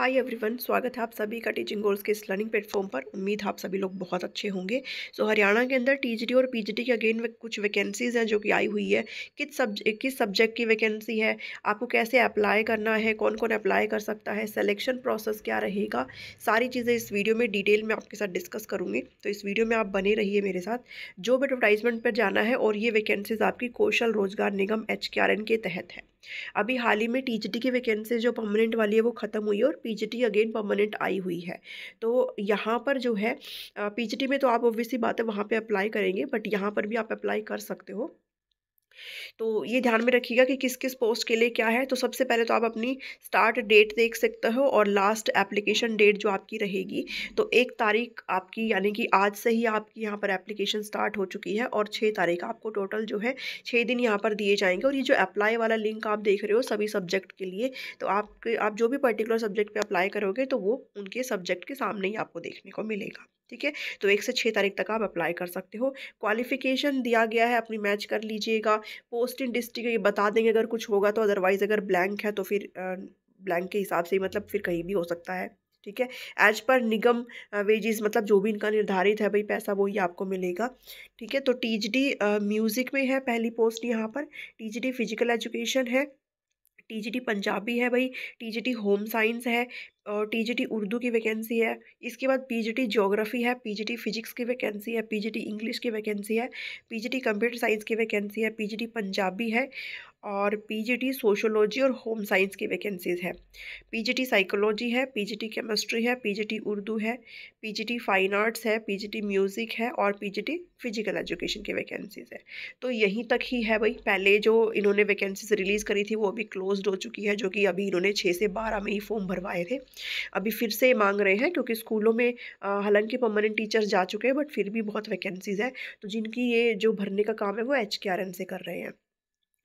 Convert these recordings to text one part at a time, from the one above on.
hi everyone स्वागत है आप सभी का टीचिंग गोल्स के इस लर्निंग प्लेटफॉर्म पर उम्मीद है आप सभी लोग बहुत अच्छे होंगे सो so, हरियाणा के अंदर टीजीटी और पीजीटी के अगेन कुछ वैकेंसीज़ हैं जो कि आई हुई है किस सब किस सब्जेक्ट की वैकेंसी है आपको कैसे अप्लाई करना है कौन कौन अप्लाई कर सकता है सेलेक्शन प्रोसेस क्या रहेगा सारी चीज़ें इस वीडियो में डिटेल में आपके साथ डिस्कस करूँगी तो इस वीडियो में आप बने रहिए मेरे साथ भी एडवर्टाइजमेंट पर जाना है और ये वैकेंसीज़ आपकी कौशल रोजगार निगम एच के तहत है अभी हाल ही में टीजीटी की वैकेंसी जो परमानेंट वाली है वो ख़त्म हुई है और पीजीटी अगेन परमानेंट आई हुई है तो यहाँ पर जो है पीजीटी में तो आप ऑब्वियसली बात है वहाँ पर अप्लाई करेंगे बट यहाँ पर भी आप अप्लाई कर सकते हो तो ये ध्यान में रखिएगा कि किस किस पोस्ट के लिए क्या है तो सबसे पहले तो आप अपनी स्टार्ट डेट देख सकते हो और लास्ट एप्लीकेशन डेट जो आपकी रहेगी तो एक तारीख आपकी यानी कि आज से ही आपकी यहाँ पर एप्लीकेशन स्टार्ट हो चुकी है और छः तारीख आपको टोटल जो है छः दिन यहाँ पर दिए जाएंगे और ये जो अप्लाई वाला लिंक आप देख रहे हो सभी सब्जेक्ट के लिए तो आपके आप जो भी पर्टिकुलर सब्जेक्ट पर अप्लाई करोगे तो वो उनके सब्जेक्ट के सामने ही आपको देखने को मिलेगा ठीक है तो एक से छः तारीख तक आप अप्लाई कर सकते हो क्वालिफिकेशन दिया गया है अपनी मैच कर लीजिएगा पोस्ट इन डिस्ट्रिक्ट ये बता देंगे अगर कुछ होगा तो अदरवाइज़ अगर ब्लैंक है तो फिर ब्लैंक के हिसाब से मतलब फिर कहीं भी हो सकता है ठीक है एज पर निगम वेजेस मतलब जो भी इनका निर्धारित है भाई पैसा वही आपको मिलेगा ठीक है तो टीजीडी म्यूज़िक में है पहली पोस्ट यहाँ पर टीजीडी फिजिकल एजुकेशन है टीजीटी पंजाबी है भाई टीजीटी होम साइंस है और टीजीटी उर्दू की वैकेंसी है इसके बाद पीजीटी ज्योग्राफी है पीजीटी फिजिक्स की वैकेंसी है पीजीटी इंग्लिश की वैकेंसी है पीजीटी कंप्यूटर साइंस की वैकेंसी है पीजीटी पंजाबी है और पीजीटी सोशोलॉजी और होम साइंस की वैकेंसीज़ है पीजीटी साइकोलॉजी है पीजीटी केमिस्ट्री है पीजीटी उर्दू है पीजीटी फ़ाइन आर्ट्स है पीजीटी म्यूज़िक है और पीजीटी फिजिकल एजुकेशन की वैकेंसीज़ है तो यहीं तक ही है भाई पहले जो इन्होंने वैकेंसीज रिलीज़ करी थी वो अभी क्लोज हो चुकी है जो कि अभी इन्होंने छः से बारह में ही फॉर्म भरवाए थे अभी फिर से मांग रहे हैं क्योंकि स्कूलों में हालांकि परमानेंट टीचर्स जा चुके हैं बट फिर भी बहुत वैकेंसीज़ है तो जिनकी ये जो भरने का काम है वो एच से कर रहे हैं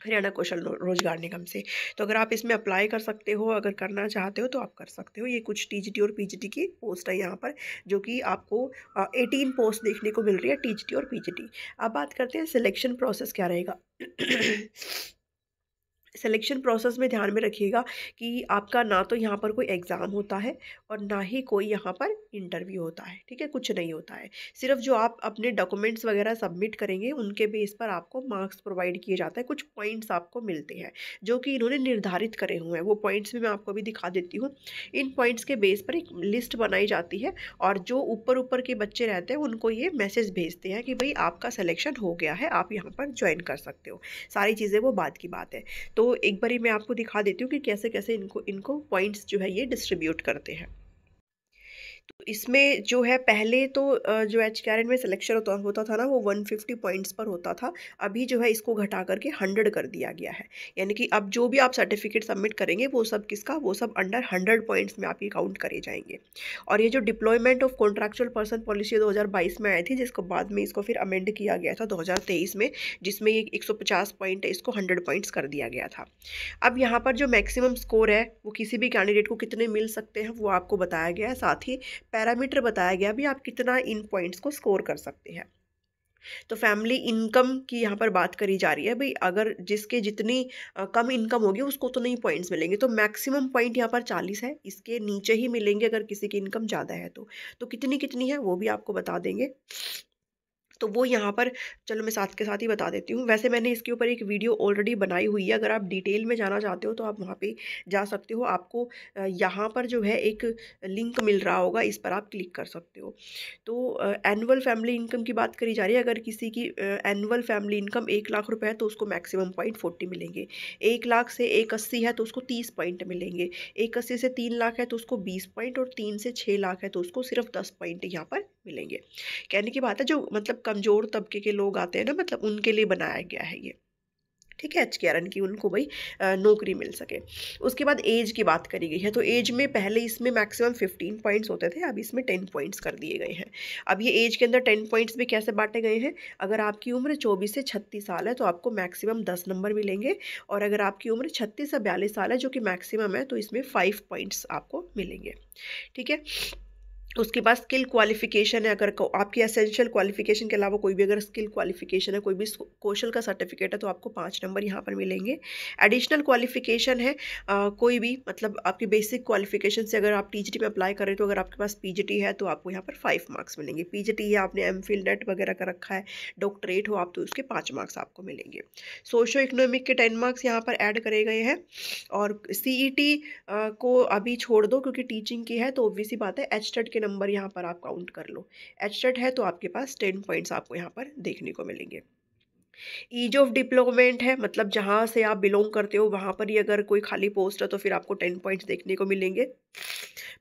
हरियाणा कौशल रोजगार निगम से तो अगर आप इसमें अप्लाई कर सकते हो अगर करना चाहते हो तो आप कर सकते हो ये कुछ टी और पी की पोस्ट है यहाँ पर जो कि आपको एटीन पोस्ट देखने को मिल रही है टी और पी अब बात करते हैं सिलेक्शन प्रोसेस क्या रहेगा सिलेक्शन प्रोसेस में ध्यान में रखिएगा कि आपका ना तो यहाँ पर कोई एग्ज़ाम होता है और ना ही कोई यहाँ पर इंटरव्यू होता है ठीक है कुछ नहीं होता है सिर्फ जो आप अपने डॉक्यूमेंट्स वगैरह सबमिट करेंगे उनके बेस पर आपको मार्क्स प्रोवाइड किए जाते हैं कुछ पॉइंट्स आपको मिलते हैं जो कि इन्होंने निर्धारित करे हुए हैं वो पॉइंट्स भी मैं आपको भी दिखा देती हूँ इन पॉइंट्स के बेस पर एक लिस्ट बनाई जाती है और जो ऊपर ऊपर के बच्चे रहते हैं उनको ये मैसेज भेजते हैं कि भाई आपका सिलेक्शन हो गया है आप यहाँ पर ज्वाइन कर सकते हो सारी चीज़ें वो बाद की बात है तो तो एक बारी मैं आपको दिखा देती हूँ कि कैसे कैसे इनको इनको पॉइंट्स जो है ये डिस्ट्रीब्यूट करते हैं तो इसमें जो है पहले तो जो एच के आर एन में सिलेक्शन होता होता था ना वो 150 पॉइंट्स पर होता था अभी जो है इसको घटा करके 100 कर दिया गया है यानी कि अब जो भी आप सर्टिफिकेट सबमिट करेंगे वो सब किसका वो सब अंडर 100 पॉइंट्स में आपके काउंट करे जाएंगे और ये जो deployment of contractual person policy दो में आई थी जिसको बाद में इसको फिर अमेंड किया गया था दो में जिसमें ये एक पॉइंट इसको हंड्रेड पॉइंट्स कर दिया गया था अब यहाँ पर जो मैक्सिमम स्कोर है वो किसी भी कैंडिडेट को कितने मिल सकते हैं वो आपको बताया गया है साथ ही पैरामीटर बताया गया भी आप कितना इन पॉइंट्स को स्कोर कर सकते हैं तो फैमिली इनकम की यहाँ पर बात करी जा रही है भाई अगर जिसके जितनी कम इनकम होगी उसको तो नहीं पॉइंट्स मिलेंगे तो मैक्सिमम पॉइंट यहाँ पर चालीस है इसके नीचे ही मिलेंगे अगर किसी की इनकम ज़्यादा है तो तो कितनी कितनी है वो भी आपको बता देंगे तो वो यहाँ पर चलो मैं साथ के साथ ही बता देती हूँ वैसे मैंने इसके ऊपर एक वीडियो ऑलरेडी बनाई हुई है अगर आप डिटेल में जाना चाहते हो तो आप वहाँ पे जा सकते हो आपको यहाँ पर जो है एक लिंक मिल रहा होगा इस पर आप क्लिक कर सकते हो तो एनुअल फैमिली इनकम की बात करी जा रही है अगर किसी की एनुअल फैमिली इनकम एक लाख रुपये है तो उसको मैक्सिमम पॉइंट फोर्टी मिलेंगे एक लाख से एक अस्सी है तो उसको तीस पॉइंट मिलेंगे एक अस्सी से तीन लाख है तो उसको बीस पॉइंट और तीन से छः लाख है तो उसको सिर्फ दस पॉइंट यहाँ पर मिलेंगे कहने की बात है जो मतलब कमज़ोर तबके के लोग आते हैं ना मतलब उनके लिए बनाया गया है ये ठीक है एच के आर एन की उनको भाई नौकरी मिल सके उसके बाद एज की बात करी गई है तो एज में पहले इसमें मैक्सिमम फिफ्टीन पॉइंट्स होते थे अब इसमें टेन पॉइंट्स कर दिए गए हैं अब ये एज के अंदर टेन पॉइंट्स भी कैसे बांटे गए हैं अगर आपकी उम्र चौबीस से छत्तीस साल है तो आपको मैक्सिमम दस नंबर मिलेंगे और अगर आपकी उम्र छत्तीस से बयालीस साल है जो कि मैक्सिमम है तो इसमें फाइव पॉइंट्स आपको मिलेंगे ठीक है उसके बाद स्किल क्वालिफिकेशन है अगर आपकी एसेंशियल क्वालिफिकेशन के अलावा कोई भी अगर स्किल क्वालिफिकेशन है कोई भी कौशल का सर्टिफिकेट है तो आपको पाँच नंबर यहाँ पर मिलेंगे एडिशनल क्वालिफिकेशन है आ, कोई भी मतलब आपकी बेसिक क्वालिफिकेशन से अगर आप टी में अप्लाई करें तो अगर आपके पास पी है तो आपको यहाँ पर फाइव मार्क्स मिलेंगे पी है आपने एम नेट वगैरह का रखा है डॉक्टरेट हो आप तो उसके पाँच मार्क्स आपको मिलेंगे सोशो इकोनॉमिक के टेन मार्क्स यहाँ पर ऐड करे गए हैं और सी e को अभी छोड़ दो क्योंकि टीचिंग की है तो ओबियसली बात है एच के नंबर यहाँ पर आप काउंट कर लो एच है तो आपके पास टेन पॉइंट्स आपको यहाँ पर देखने को मिलेंगे ईज ऑफ डिप्लोमेंट है मतलब जहाँ से आप बिलोंग करते हो वहाँ पर ही अगर कोई खाली पोस्ट है तो फिर आपको टेन पॉइंट्स देखने को मिलेंगे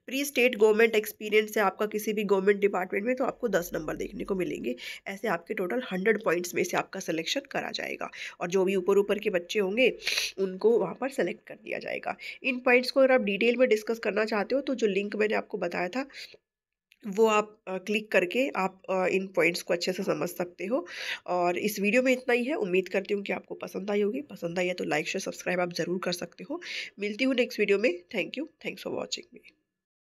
प्री स्टेट गवर्नमेंट एक्सपीरियंस है आपका किसी भी गवर्नमेंट डिपार्टमेंट में तो आपको दस नंबर देखने को मिलेंगे ऐसे आपके टोटल हंड्रेड पॉइंट्स में से आपका सिलेक्शन करा जाएगा और जो भी ऊपर ऊपर के बच्चे होंगे उनको वहाँ पर सेलेक्ट कर दिया जाएगा इन पॉइंट्स को अगर आप डिटेल में डिस्कस करना चाहते हो तो जो लिंक मैंने आपको बताया था वो आप क्लिक करके आप इन पॉइंट्स को अच्छे से समझ सकते हो और इस वीडियो में इतना ही है उम्मीद करती हूँ कि आपको पसंद आई होगी पसंद आई है तो लाइक शेयर सब्सक्राइब आप ज़रूर कर सकते हो मिलती हूँ नेक्स्ट वीडियो में thank you thanks for watching me